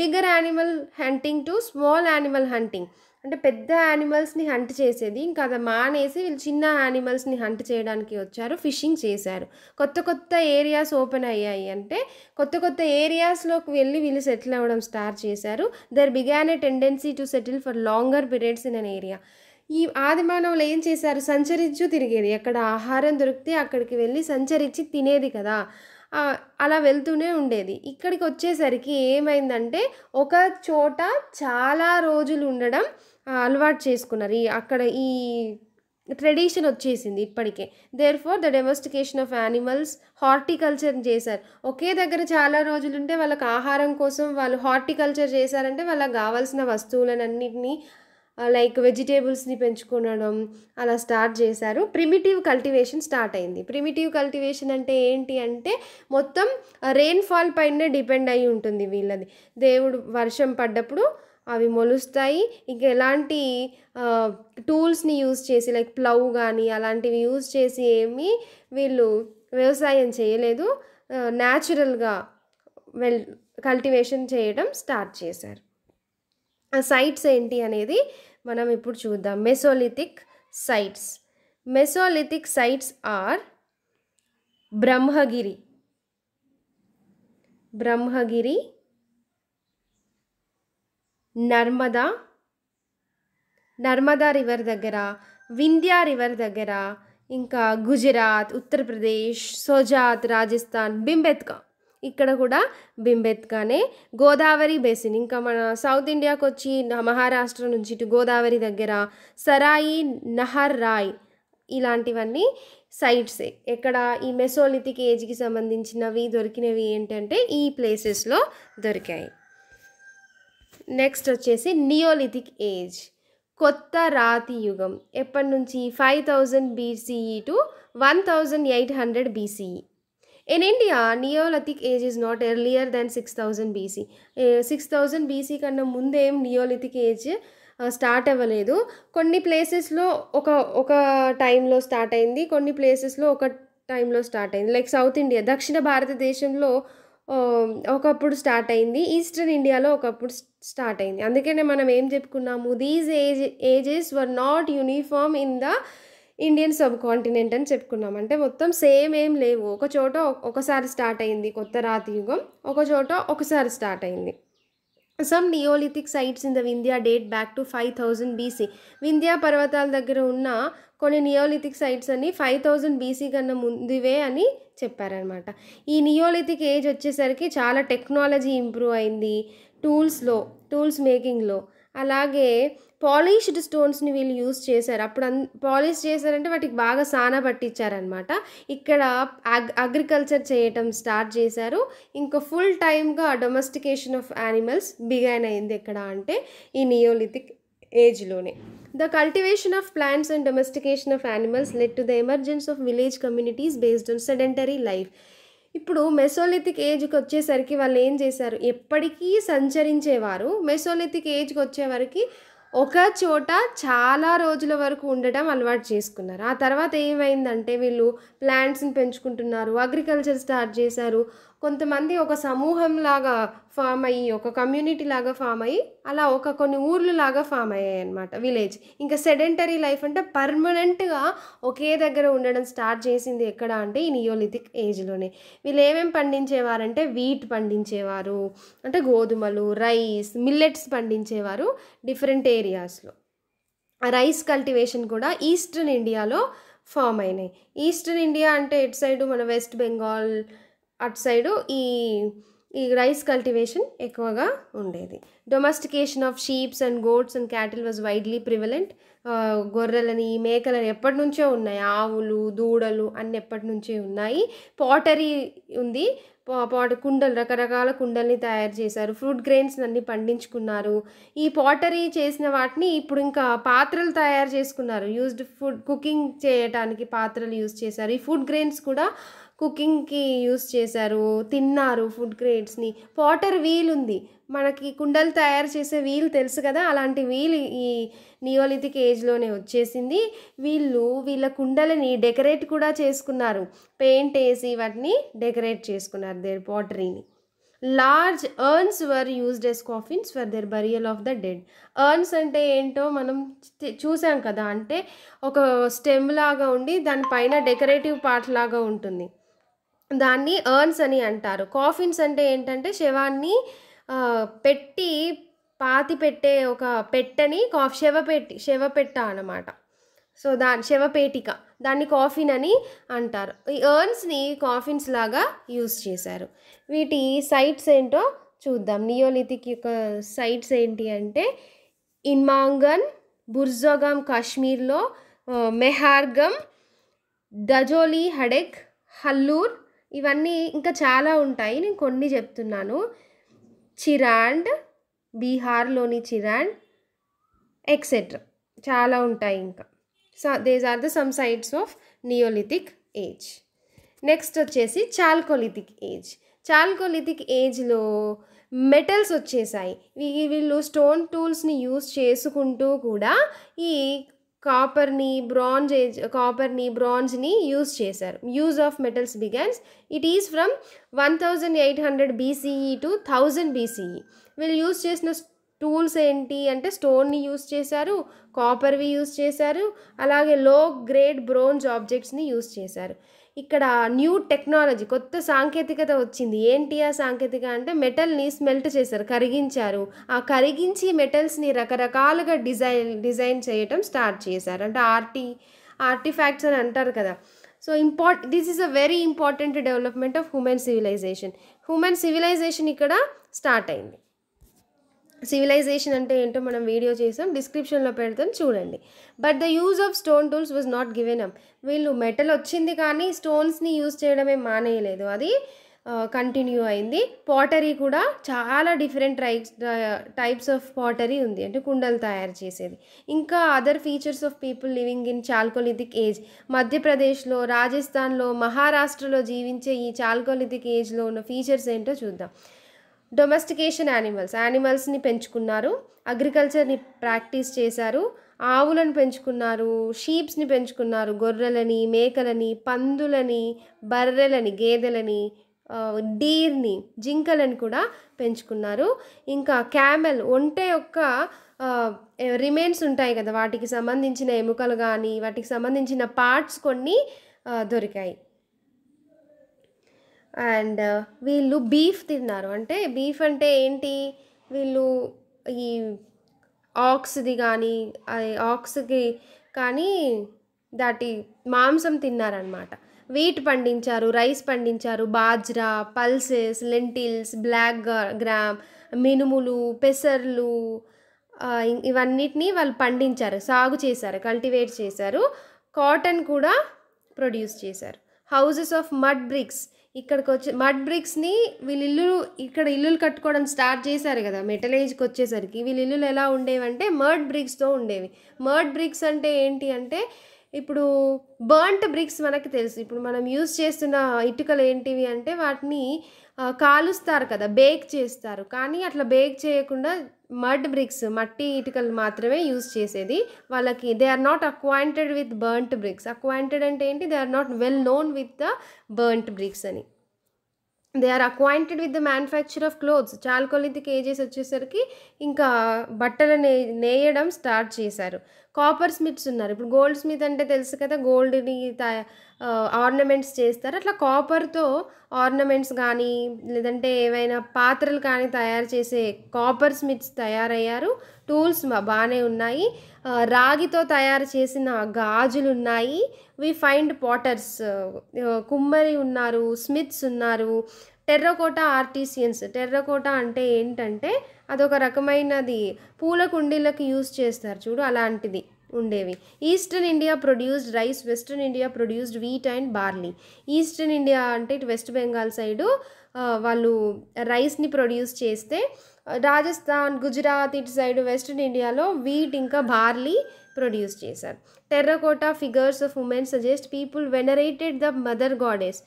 bigger animal hunting to small animal hunting అంటే పెద్ద యానిమల్స్ని హంట్ చేసేది ఇంకా అది మానేసి వీళ్ళు చిన్న యానిమల్స్ని హంట్ చేయడానికి వచ్చారు ఫిషింగ్ చేశారు కొత్త కొత్త ఏరియాస్ ఓపెన్ అయ్యాయి అంటే కొత్త కొత్త ఏరియాస్లోకి వెళ్ళి వీళ్ళు సెటిల్ అవ్వడం స్టార్ట్ చేశారు there began a tendency to settle for longer periods in an area ఈ ఆదిమానవులు ఏం చేశారు సంచరించు తిరిగేది ఎక్కడ ఆహారం దొరికితే అక్కడికి వెళ్ళి సంచరించి తినేది కదా అలా వెళ్తూనే ఉండేది ఇక్కడికి వచ్చేసరికి ఏమైందంటే ఒక చోట చాలా రోజులు ఉండడం అలవాటు చేసుకున్నారు ఈ అక్కడ ఈ ట్రెడిషన్ వచ్చేసింది ఇప్పటికే there for the domestication of animals horticulture చేశారు ఒకే దగ్గర చాలా రోజులుంటే వాళ్ళకి ఆహారం కోసం వాళ్ళు హార్టికల్చర్ చేశారంటే వాళ్ళకి కావాల్సిన వస్తువులన్నింటినీ లైక్ వెజిటేబుల్స్ని పెంచుకోవడం అలా స్టార్ట్ చేశారు ప్రిమిటివ్ కల్టివేషన్ స్టార్ట్ అయింది ప్రిమిటివ్ కల్టివేషన్ అంటే ఏంటి అంటే మొత్తం రెయిన్ఫాల్ పైన డిపెండ్ అయి ఉంటుంది వీళ్ళది దేవుడు వర్షం పడ్డప్పుడు అవి మొలుస్తాయి ఇక ఎలాంటి టూల్స్ని యూజ్ చేసి లైక్ ప్లవ్ కానీ అలాంటివి యూజ్ చేసి ఏమీ వీళ్ళు వ్యవసాయం చేయలేదు న్యాచురల్గా వెల్ కల్టివేషన్ చేయడం స్టార్ట్ చేశారు ఆ సైట్స్ ఏంటి అనేది మనం ఇప్పుడు చూద్దాం mesolithic sites mesolithic sites are Brahmagiri Brahmagiri Narmada Narmada river దగ్గర వింధ్యా రివర్ దగ్గర ఇంకా గుజరాత్ ఉత్తరప్రదేశ్ సోజాత్ రాజస్థాన్ బింబెత్కా ఇక్కడ కూడా బింబెత్కానే గోదావరి బేసిన్ ఇంకా మన సౌత్ ఇండియాకి వచ్చి మహారాష్ట్ర నుంచి ఇటు గోదావరి దగ్గర సరాయి నహర్ రాయ్ ఇలాంటివన్నీ సైట్సే ఎక్కడ ఈ మెసోలిథిక్ ఏజ్కి సంబంధించినవి దొరికినవి ఏంటంటే ఈ ప్లేసెస్లో దొరికాయి నెక్స్ట్ వచ్చేసి నియోలిథిక్ ఏజ్ కొత్త రాతి యుగం ఎప్పటి నుంచి five thousand BCE to one thousand eight hundred BCE in India neolithic age is not earlier than six thousand BC six thousand BC కన్నా ముందేం నియోలిథిక్ ఏజ్ స్టార్ట్ అవ్వలేదు కొన్ని ప్లేసెస్లో ఒక ఒక టైంలో స్టార్ట్ అయింది కొన్ని ప్లేసెస్లో ఒక టైంలో స్టార్ట్ అయింది లైక్ సౌత్ ఇండియా దక్షిణ భారతదేశంలో ఒకప్పుడు స్టార్ట్ అయింది ఈస్టర్న్ ఇండియాలో ఒకప్పుడు స్టార్ట్ అయింది అందుకనే మనం ఏం చెప్పుకున్నాము these age ages were not uniform in the Indian subcontinent అని చెప్పుకున్నాం అంటే మొత్తం సేమ్ ఏం లేవు ఒక చోట ఒకసారి స్టార్ట్ అయింది కొత్త రాతి యుగం ఒక చోట ఒకసారి స్టార్ట్ అయింది some neolithic sites in the Vindhya date back to five thousand BC Vindhya పర్వతాల దగ్గర ఉన్న కొన్ని నియోలిథిక్ సైట్స్ అని ఫైవ్ థౌజండ్ బీసీ కన్నా ముందువే అని చెప్పారనమాట ఈ నియోలిథిక్ ఏజ్ వచ్చేసరికి చాలా టెక్నాలజీ ఇంప్రూవ్ అయింది టూల్స్లో టూల్స్ మేకింగ్లో అలాగే పాలిష్డ్ స్టోన్స్ని వీళ్ళు యూజ్ చేశారు అప్పుడు అన్ పాలిష్ చేశారంటే వాటికి బాగా సానా పట్టించారనమాట ఇక్కడ అగ్ అగ్రికల్చర్ చేయటం స్టార్ట్ చేశారు ఇంకా ఫుల్ టైమ్గా డొమెస్టికేషన్ ఆఫ్ యానిమల్స్ బిగైన్ అయింది ఎక్కడ అంటే ఈ నియోలిథిక్ ఏజ్లోనే the cultivation of plants and domestication of animals led to the emergence of village communities based on sedentary life ఇప్పుడు మెసోలిథిక్ ఏజ్కి వచ్చేసరికి వాళ్ళు ఏం చేశారు ఎప్పటికీ సంచరించేవారు మెసోలిథిక్ ఏజ్కి వచ్చేవరకు ఒక చోట చాలా రోజుల వరకు ఉండటం అలవాటు చేసుకున్నారు ఆ తర్వాత ఏమైందంటే వీళ్ళు ప్లాంట్స్ని పెంచుకుంటున్నారు అగ్రికల్చర్ స్టార్ట్ చేశారు కొంతమంది ఒక సమూహం లాగా ఫామ్ అయ్యి ఒక కమ్యూనిటీ లాగా ఫామ్ అయ్యి అలా ఒక కొన్ని ఊర్లు లాగా ఫామ్ అయ్యాయి అనమాట విలేజ్ ఇంకా సెడెంటరీ లైఫ్ అంటే పర్మనెంట్గా ఒకే దగ్గర ఉండడం స్టార్ట్ చేసింది ఎక్కడ అంటే ఈ నియోలిథిక్ ఏజ్లోనే వీళ్ళు ఏమేమి పండించేవారంటే వీట్ పండించేవారు అంటే గోధుమలు రైస్ మిల్లెట్స్ పండించేవారు డిఫరెంట్ ఏరియాస్లో రైస్ కల్టివేషన్ కూడా ఈస్టర్న్ ఇండియాలో ఫామ్ అయినాయి ఈస్టర్న్ ఇండియా అంటే ఎటు సైడు మన వెస్ట్ బెంగాల్ అటు సైడు ఈ ఈ రైస్ కల్టివేషన్ ఎక్కువగా ఉండేది domestication of sheeps and goats and cattle was widely prevalent గొర్రెలని మేకలని ఎప్పటి నుంచో ఉన్నాయి ఆవులు దూడలు అన్ని ఎప్పటి నుంచే ఉన్నాయి పాటరీ ఉంది పాట కుండలు రకరకాల కుండల్ని తయారు చేశారు ఫ్రూట్ గ్రెయిన్స్ అన్ని పండించుకున్నారు ఈ పాటరీ చేసిన వాటిని ఇప్పుడు ఇంకా పాత్రలు తయారు చేసుకున్నారు యూజ్డ్ ఫుడ్ కుకింగ్ చేయటానికి పాత్రలు యూజ్ చేశారు ఈ ఫుడ్ గ్రెయిన్స్ కూడా కుకింగ్కి యూస్ చేశారు తిన్నారు ఫుడ్ గ్రేడ్స్ని పాటర్ వీల్ ఉంది మనకి కుండలు తయారు చేసే వీల్ తెలుసు కదా అలాంటి వీల్ ఈ నియోలిథిక్ ఏజ్లోనే వచ్చేసింది వీళ్ళు వీళ్ళ కుండలని డెకరేట్ కూడా చేసుకున్నారు పెయింట్ వేసి వాటిని డెకరేట్ చేసుకున్నారు దేర్ పాటరీని large urns were used as coffins for their burial of the dead urns అంటే ఏంటో మనం చూసాం కదా అంటే ఒక స్టెమ్ లాగా ఉండి దానిపైన డెకరేటివ్ పార్ట్ లాగా ఉంటుంది దాన్ని అర్న్స్ అని అంటారు కాఫిన్స్ అంటే ఏంటంటే శవాన్ని పెట్టి పాతి పెట్టే ఒక పెట్టని కాఫ్ శవ పెట్ట అనమాట సో దా శవపేటిక దాన్ని కాఫిన్ అని అంటారు ఈ అర్న్స్ని కాఫిన్స్ లాగా యూజ్ చేశారు వీటి సైట్స్ ఏంటో చూద్దాం నియోలిథిక్ యొక్క సైట్స్ ఏంటి అంటే ఇన్మాంగన్ బుర్జోగం కాశ్మీర్లో మెహార్గం డజోలి హడెక్ హల్లూర్ ఇవన్నీ ఇంకా చాలా ఉంటాయి నేను కొన్ని చెప్తున్నాను చిరాండ్ బీహార్లోని చిరాండ్ ఎక్సెట్రా చాలా ఉంటాయి ఇంకా so these are the some sites of neolithic age next వచ్చేసి చాల్కోలిథిక్ ఏజ్ చాల్కోలిథిక్ ఏజ్లో మెటల్స్ వచ్చేసాయి వీళ్ళు స్టోన్ టూల్స్ని యూజ్ చేసుకుంటూ కూడా ఈ కాపర్ని బ్రాంజ్ ఏజ్ కాపర్ని బ్రాంజ్ని యూజ్ చేశారు use of metals began it is from one thousand eight hundred BCE to thousand BCE వీళ్ళు యూజ్ చేసిన టూల్స్ ఏంటి అంటే స్టోన్ని యూజ్ చేశారు కాపర్వి యూజ్ చేశారు అలాగే లో గ్రేడ్ బ్రోంజ్ ఆబ్జెక్ట్స్ని యూజ్ చేశారు ఇక్కడ న్యూ టెక్నాలజీ కొత్త సాంకేతికత వచ్చింది ఏంటి ఆ సాంకేతిక అంటే మెటల్ని స్మెల్ట్ చేశారు కరిగించారు ఆ కరిగించి మెటల్స్ని రకరకాలుగా డిజైన్ డిజైన్ చేయటం స్టార్ట్ చేశారు అంటే ఆర్టీ ఆర్టిఫ్యాక్ట్స్ అని అంటారు కదా so import this is a very important development of human civilisation human civilisation ఇక్కడ స్టార్ట్ అయింది సివిలైజేషన్ అంటే ఏంటో మనం వీడియో చేసాం డిస్క్రిప్షన్లో పెడతాం చూడండి but the use of stone tools was not given um వీళ్ళు మెటల్ వచ్చింది కానీ స్టోన్స్ని యూజ్ చేయడమే మానేయలేదు అది కంటిన్యూ అయింది పాటరీ కూడా చాలా different types types of pottery ఉంది అంటే కుండలు తయారు చేసేది ఇంకా other features of people living in chalcolithic age మధ్యప్రదేశ్లో రాజస్థాన్లో మహారాష్ట్రలో జీవించే ఈ చాల్కోలిథిక్ ఏజ్లో ఉన్న ఫీచర్స్ ఏంటో చూద్దాం డొమెస్టికేషన్ యానిమల్స్ యానిమల్స్ని పెంచుకున్నారు అగ్రికల్చర్ని ప్రాక్టీస్ చేశారు ఆవులను పెంచుకున్నారు షీప్స్ని పెంచుకున్నారు గొర్రెలని మేకలని పందులని బర్రెలని గేదెలని డీర్ని జింకలను కూడా పెంచుకున్నారు ఇంకా క్యామెల్ ఒంటె యొక్క రిమైన్స్ ఉంటాయి కదా వాటికి సంబంధించిన ఎముకలు కానీ వాటికి సంబంధించిన పార్ట్స్ కొన్ని దొరికాయి అండ్ వీళ్ళు బీఫ్ తిన్నారు అంటే బీఫ్ అంటే ఏంటి వీళ్ళు ఈ ఆక్స్ది కానీ ఆక్స్కి కానీ దాటి మాంసం తిన్నారనమాట వీట్ పండించారు రైస్ పండించారు bajra pulses lentils black gram మినుములు పెసర్లు ఇవన్నిటినీ వాళ్ళు పండించారు సాగు చేశారు కల్టివేట్ చేశారు కాటన్ కూడా ప్రొడ్యూస్ చేశారు హౌజెస్ ఆఫ్ మడ్ బ్రిక్స్ ఇక్కడికి వచ్చి మడ్ బ్రిక్స్ని వీళ్ళు ఇల్లు ఇక్కడ ఇల్లులు కట్టుకోవడం స్టార్ట్ చేశారు కదా మెటల్ వచ్చేసరికి వీళ్ళు ఇల్లులు ఎలా ఉండేవంటే మర్డ్ బ్రిక్స్తో ఉండేవి మర్డ్ బ్రిక్స్ అంటే ఏంటి అంటే ఇప్పుడు బర్న్ బ్రిక్స్ మనకి తెలుసు ఇప్పుడు మనం యూజ్ చేస్తున్న ఇటుకలు ఏంటివి అంటే వాటిని కాలుస్తారు కదా బేక్ చేస్తారు కానీ అట్లా బేక్ చేయకుండా మడ్ బ్రిక్స్ మట్టి ఇటుకలు మాత్రమే యూజ్ చేసేది వాళ్ళకి they are not acquainted with burn bricks acquainted అంటే ఏంటి they are not well known with the burn bricks అని they are acquainted with the manufacture of clothes chalcolithic ages వచ్చేసరికి ఇంకా బట్టలు నే నేయడం స్టార్ట్ చేశారు కాపర్ స్మిత్స్ ఉన్నారు ఇప్పుడు గోల్డ్ స్మిత్ అంటే తెలుసు కదా గోల్డ్ని ఆర్నమెంట్స్ చేస్తారు అట్లా కాపర్తో ఆర్నమెంట్స్ కానీ లేదంటే ఏవైనా పాత్రలు కానీ తయారు చేసే కాపర్ స్మిత్స్ తయారయ్యారు టూల్స్ బాగానే ఉన్నాయి రాగితో తయారు చేసిన గాజులు ఉన్నాయి వి ఫైండ్ పాటర్స్ కుమ్మరి ఉన్నారు స్మిత్స్ ఉన్నారు టెర్రకోట ఆర్టీసియన్స్ టెర్రకోట అంటే ఏంటంటే అదొక రకమైనది పూల కుండీలకు యూజ్ చేస్తారు చూడు అలాంటిది ఉండేవి eastern India produced rice western India produced wheat and barley eastern India అంటే ఇటు వెస్ట్ బెంగాల్ సైడు వాళ్ళు రైస్ని ప్రొడ్యూస్ చేస్తే రాజస్థాన్ గుజరాత్ ఇటు సైడ్ వెస్టర్న్ ఇండియాలో వీట్ ఇంకా బార్లీ ప్రొడ్యూస్ చేశారు terracotta figures of women suggest people venerated the mother goddess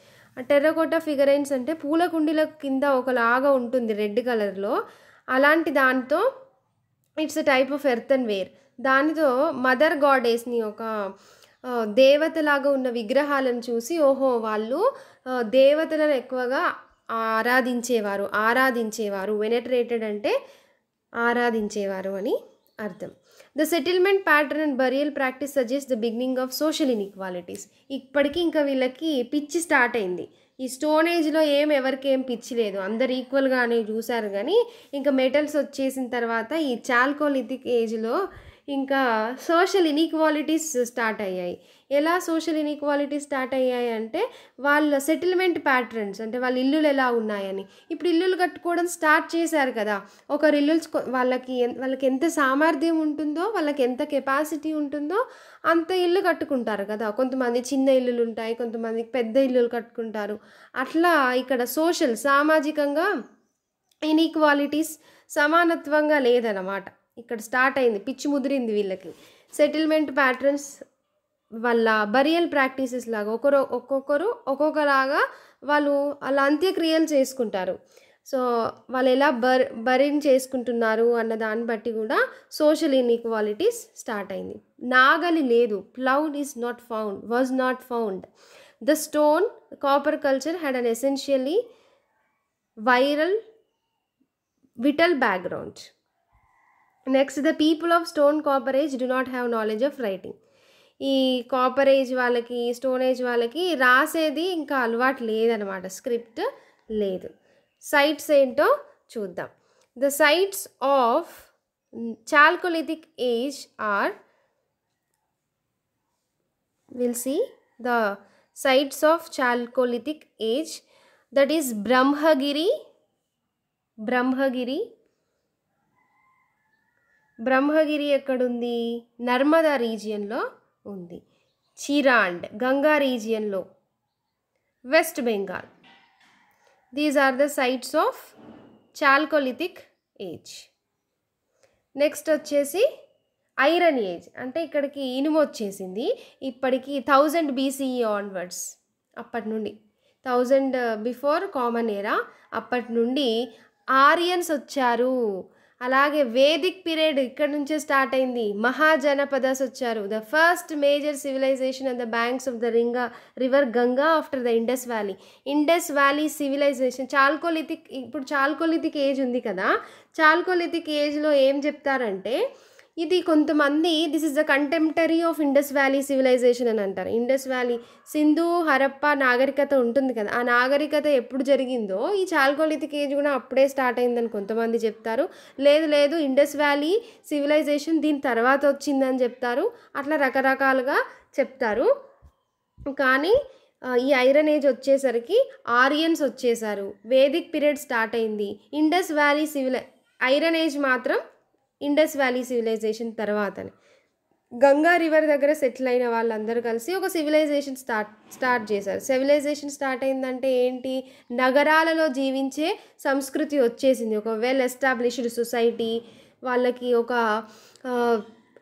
terracotta figurines అంటే పూల కుండీల కింద ఒకలాగా ఉంటుంది రెడ్ కలర్లో అలాంటి దాంతో it's a type of earthenware దానితో మదర్ గాడెస్ని ఒక దేవతలాగా ఉన్న విగ్రహాలను చూసి ఓహో వాళ్ళు దేవతలను ఎక్కువగా ఆరాధించేవారు ఆరాధించేవారు వెనట్రేటెడ్ అంటే ఆరాధించేవారు అని అర్థం the settlement pattern and burial practice suggest the beginning of social inequalities ఇప్పటికీ ఇంకా వీళ్ళకి పిచ్చి స్టార్ట్ అయింది ఈ స్టోన్ ఏజ్లో ఏం ఎవరికేం పిచ్చి లేదు అందరు ఈక్వల్గానే చూశారు కానీ ఇంకా మెటల్స్ వచ్చేసిన తర్వాత ఈ చాల్కోలిథిక్ ఏజ్లో ఇంకా సోషల్ ఇన్ఈక్వాలిటీస్ స్టార్ట్ అయ్యాయి ఎలా సోషల్ ఇన్ఈక్వాలిటీ స్టార్ట్ అయ్యాయి అంటే వాళ్ళ సెటిల్మెంట్ ప్యాటర్న్స్ అంటే వాళ్ళ ఇల్లులు ఎలా ఉన్నాయని ఇప్పుడు ఇల్లులు కట్టుకోవడం స్టార్ట్ చేశారు కదా ఒకరు ఇల్లు వాళ్ళకి వాళ్ళకి ఎంత సామర్థ్యం ఉంటుందో వాళ్ళకి ఎంత కెపాసిటీ ఉంటుందో అంత ఇల్లు కట్టుకుంటారు కదా కొంతమంది చిన్న ఇల్లులు ఉంటాయి కొంతమంది పెద్ద ఇల్లులు కట్టుకుంటారు అట్లా ఇక్కడ సోషల్ సామాజికంగా ఇన్ఈక్వాలిటీస్ సమానత్వంగా లేదన్నమాట ఇక్కడ స్టార్ట్ అయింది పిచ్చి ముదిరింది వీళ్ళకి సెటిల్మెంట్ ప్యాటర్న్స్ వాళ్ళ బరియల్ ప్రాక్టీసెస్ లాగా ఒకరు ఒక్కొక్కరు ఒక్కొక్కలాగా వాళ్ళు వాళ్ళ అంత్యక్రియలు చేసుకుంటారు సో వాళ్ళు ఎలా బర్ బరిన్ చేసుకుంటున్నారు అన్న దాన్ని బట్టి కూడా సోషల్ ఇన్ఈక్వాలిటీస్ స్టార్ట్ అయింది నాగలి లేదు ploughed is not found was not found the stone copper culture had an essentially viral vital background next the people of stone copper age do not have knowledge of writing ఈ copper age వాళ్ళకి stone age వాళ్ళకి రాసేది ఇంకా అలవాటు లేదనమాట script లేదు sites ఏంటో చూద్దాం the sites of chalcolithic age are will see the sites of chalcolithic age that is Brahmagiri Brahmagiri Brahmagiri ఎక్కడుంది నర్మదా రీజియన్లో ఉంది చిరాండ్ గంగా రీజియన్లో West Bengal these are the sites of chalcolithic age next వచ్చేసి ఐరన్ ఏజ్ అంటే ఇక్కడికి ఇనుము వచ్చేసింది ఇప్పటికి థౌజండ్ బీసీఈ ఆన్వర్డ్స్ అప్పటి నుండి థౌజండ్ బిఫోర్ కామన్ ఏరా అప్పటి నుండి ఆరియన్స్ వచ్చారు అలాగే వేదిక్ పీరియడ్ ఇక్కడ నుంచే స్టార్ట్ అయింది మహాజనపదస్ వచ్చారు the first major civilization and the banks of the రింగా river Ganga after the Indus Valley Indus Valley civilization chalcolithic ఇప్పుడు చాల్కోలిథిక్ ఏజ్ ఉంది కదా చాల్కోలిథిక్ ఏజ్లో ఏం చెప్తారంటే ఇది కొంతమంది this is the contemporary of Indus Valley civilization అని అంటారు ఇండస్ వ్యాలీ సింధు హరప్ప నాగరికత ఉంటుంది కదా ఆ నాగరికత ఎప్పుడు జరిగిందో ఈ చాల్కోలిథిక్ ఏజ్ కూడా అప్పుడే స్టార్ట్ అయిందని కొంతమంది చెప్తారు లేదు లేదు ఇండస్ వ్యాలీ సివిలైజేషన్ దీని తర్వాత వచ్చిందని చెప్తారు అట్లా రకరకాలుగా చెప్తారు కానీ ఈ ఐరన్ ఏజ్ వచ్చేసరికి ఆరియన్స్ వచ్చేసారు వేదిక్ పీరియడ్ స్టార్ట్ అయింది Indus Valley civilization iron age మాత్రం ఇండస్ వ్యాలీ సివిలైజేషన్ తర్వాతనే గంగా రివర్ దగ్గర సెటిల్ అయిన వాళ్ళందరూ కలిసి ఒక సివిలైజేషన్ స్టార్ట్ స్టార్ట్ చేశారు సివిలైజేషన్ స్టార్ట్ అయిందంటే ఏంటి నగరాలలో జీవించే సంస్కృతి వచ్చేసింది ఒక వెల్ ఎస్టాబ్లిష్డ్ సొసైటీ వాళ్ళకి ఒక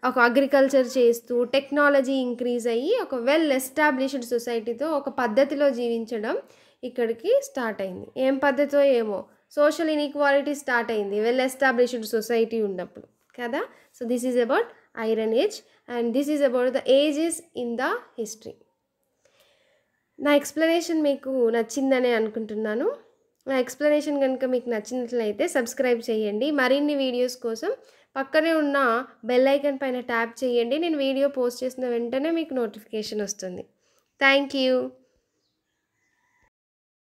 ఒక అగ్రికల్చర్ చేస్తూ టెక్నాలజీ ఇంక్రీజ్ అయ్యి ఒక వెల్ ఎస్టాబ్లిష్డ్ సొసైటీతో ఒక పద్ధతిలో జీవించడం ఇక్కడికి స్టార్ట్ అయింది ఏం పద్ధతో ఏమో సోషల్ ఇన్ఈక్వాలిటీ స్టార్ట్ అయింది వెల్ ఎస్టాబ్లిష్డ్ సొసైటీ ఉన్నప్పుడు కదా so this is about iron age and this is about the ages in the history నా ఎక్స్ప్లెనేషన్ మీకు నచ్చిందనే అనుకుంటున్నాను నా ఎక్స్ప్లెనేషన్ కనుక మీకు నచ్చినట్లయితే సబ్స్క్రైబ్ చేయండి మరిన్ని వీడియోస్ కోసం పక్కనే ఉన్న బెల్ ఐకన్ పైన ట్యాప్ చేయండి నేను వీడియో పోస్ట్ చేసిన వెంటనే మీకు నోటిఫికేషన్ వస్తుంది థ్యాంక్ యూ